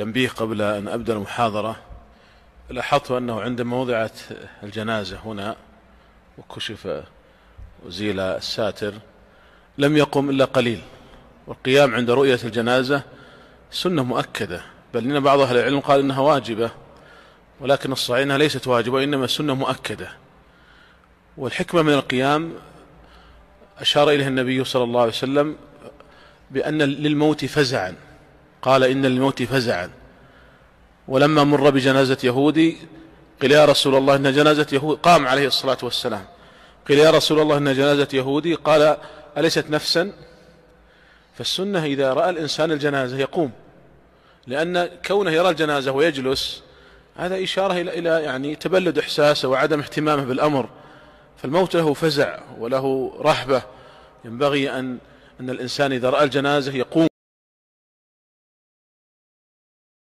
تنبيه قبل أن أبدأ المحاضرة لاحظت أنه عندما وضعت الجنازة هنا وكشف وزيل الساتر لم يقم إلا قليل والقيام عند رؤية الجنازة سنة مؤكدة بل إن بعض أهل العلم قال إنها واجبة ولكن الصحيح أنها ليست واجبة وإنما سنة مؤكدة والحكمة من القيام أشار إليها النبي صلى الله عليه وسلم بأن للموت فزعا قال إن للموت فزعا ولما مر بجنازة يهودي قيل يا رسول الله إن جنازة يهودي قام عليه الصلاة والسلام قيل يا رسول الله إن جنازة يهودي قال أليست نفسا فالسنة إذا رأى الإنسان الجنازة يقوم لأن كونه يرى الجنازة ويجلس هذا إشارة إلى يعني تبلد إحساسه وعدم اهتمامه بالأمر فالموت له فزع وله رهبة ينبغي أن أن الإنسان إذا رأى الجنازة يقوم